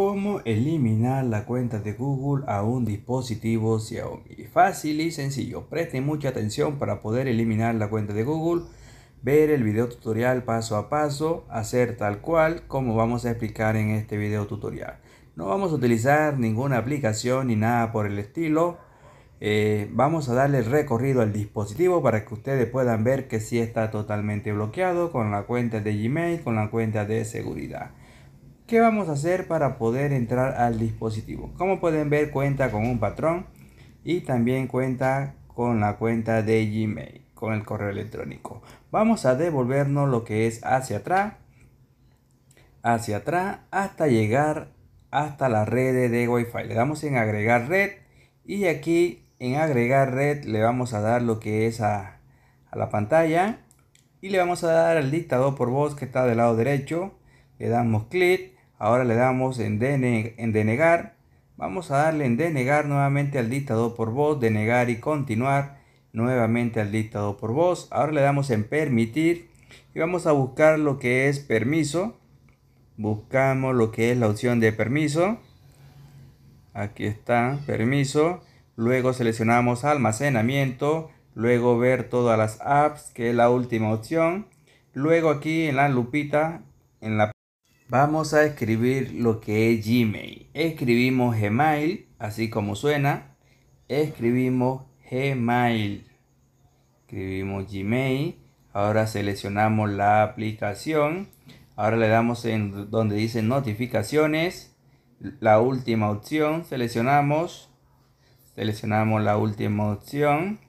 ¿Cómo eliminar la cuenta de Google a un dispositivo Xiaomi? Fácil y sencillo. Presten mucha atención para poder eliminar la cuenta de Google. Ver el video tutorial paso a paso, hacer tal cual como vamos a explicar en este video tutorial. No vamos a utilizar ninguna aplicación ni nada por el estilo. Eh, vamos a darle recorrido al dispositivo para que ustedes puedan ver que si está totalmente bloqueado con la cuenta de Gmail, con la cuenta de seguridad. ¿Qué vamos a hacer para poder entrar al dispositivo? Como pueden ver cuenta con un patrón y también cuenta con la cuenta de Gmail, con el correo electrónico. Vamos a devolvernos lo que es hacia atrás, hacia atrás hasta llegar hasta la red de Wi-Fi. Le damos en agregar red y aquí en agregar red le vamos a dar lo que es a, a la pantalla y le vamos a dar al dictador por voz que está del lado derecho. Le damos clic Ahora le damos en, denegar. Vamos a darle en denegar nuevamente al dictado por voz, denegar y continuar nuevamente al dictado por voz. Ahora le damos en permitir y vamos a buscar lo que es permiso. Buscamos lo que es la opción de permiso. Aquí está, permiso. Luego seleccionamos almacenamiento. Luego ver todas las apps, que es la última opción. Luego aquí en la lupita, en la Vamos a escribir lo que es Gmail. Escribimos Gmail, así como suena. Escribimos Gmail. Escribimos Gmail. Ahora seleccionamos la aplicación. Ahora le damos en donde dice notificaciones. La última opción. Seleccionamos. Seleccionamos la última opción.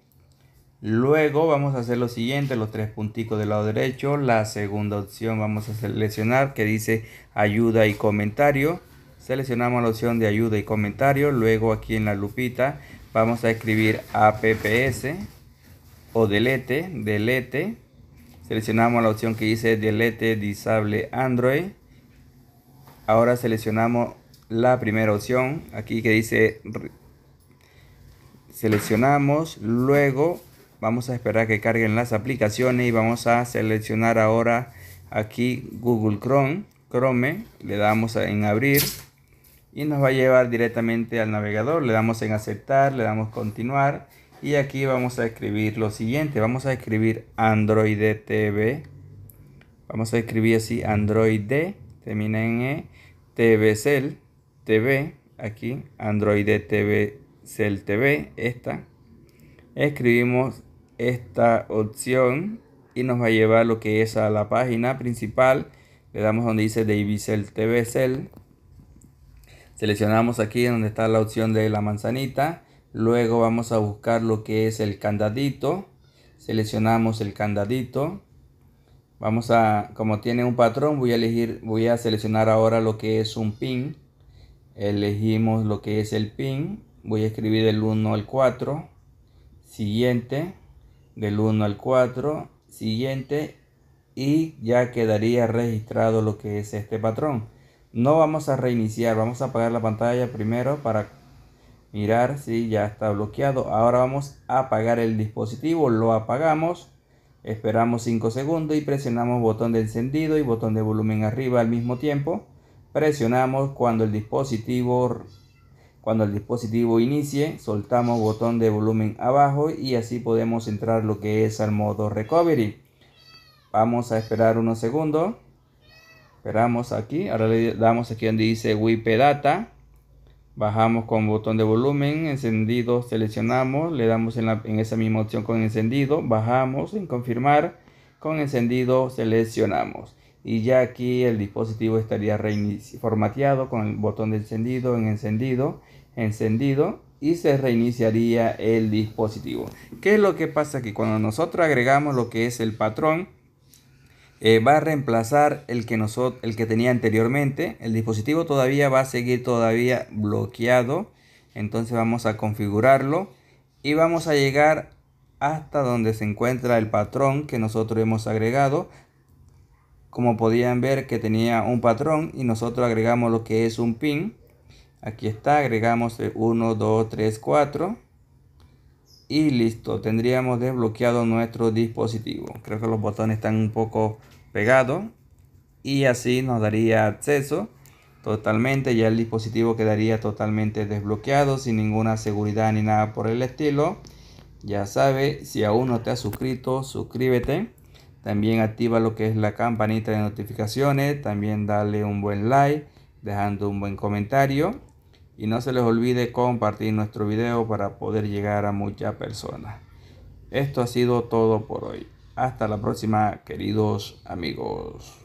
Luego vamos a hacer lo siguiente, los tres puntitos del lado derecho. La segunda opción vamos a seleccionar que dice ayuda y comentario. Seleccionamos la opción de ayuda y comentario. Luego aquí en la lupita vamos a escribir apps o delete, delete. Seleccionamos la opción que dice delete disable Android. Ahora seleccionamos la primera opción aquí que dice seleccionamos luego vamos a esperar que carguen las aplicaciones y vamos a seleccionar ahora aquí Google Chrome, Chrome, le damos en abrir y nos va a llevar directamente al navegador, le damos en aceptar, le damos continuar y aquí vamos a escribir lo siguiente, vamos a escribir Android TV, vamos a escribir así Android D, termina en E, TV Cell, TV, aquí Android TV Cell TV, esta, escribimos esta opción y nos va a llevar lo que es a la página principal. Le damos donde dice Davisel TV Cell. Seleccionamos aquí donde está la opción de la manzanita. Luego vamos a buscar lo que es el candadito. Seleccionamos el candadito. Vamos a, como tiene un patrón, voy a elegir, voy a seleccionar ahora lo que es un pin. Elegimos lo que es el pin. Voy a escribir el 1 al 4. Siguiente del 1 al 4 siguiente y ya quedaría registrado lo que es este patrón. No vamos a reiniciar, vamos a apagar la pantalla primero para mirar si ya está bloqueado. Ahora vamos a apagar el dispositivo, lo apagamos, esperamos 5 segundos y presionamos botón de encendido y botón de volumen arriba al mismo tiempo. Presionamos cuando el dispositivo cuando el dispositivo inicie, soltamos botón de volumen abajo y así podemos entrar lo que es al modo recovery. Vamos a esperar unos segundos. Esperamos aquí. Ahora le damos aquí donde dice wipe Data. Bajamos con botón de volumen, encendido, seleccionamos, le damos en, en esa misma opción con encendido, bajamos en confirmar, con encendido seleccionamos y ya aquí el dispositivo estaría formateado con el botón de encendido en encendido, encendido y se reiniciaría el dispositivo. ¿Qué es lo que pasa Que Cuando nosotros agregamos lo que es el patrón, eh, va a reemplazar el que, nosotros, el que tenía anteriormente. El dispositivo todavía va a seguir todavía bloqueado. Entonces vamos a configurarlo y vamos a llegar hasta donde se encuentra el patrón que nosotros hemos agregado como podían ver que tenía un patrón y nosotros agregamos lo que es un pin aquí está agregamos el 1 2 3 4 y listo tendríamos desbloqueado nuestro dispositivo creo que los botones están un poco pegados y así nos daría acceso totalmente ya el dispositivo quedaría totalmente desbloqueado sin ninguna seguridad ni nada por el estilo ya sabe si aún no te has suscrito suscríbete también activa lo que es la campanita de notificaciones. También dale un buen like, dejando un buen comentario. Y no se les olvide compartir nuestro video para poder llegar a muchas personas. Esto ha sido todo por hoy. Hasta la próxima, queridos amigos.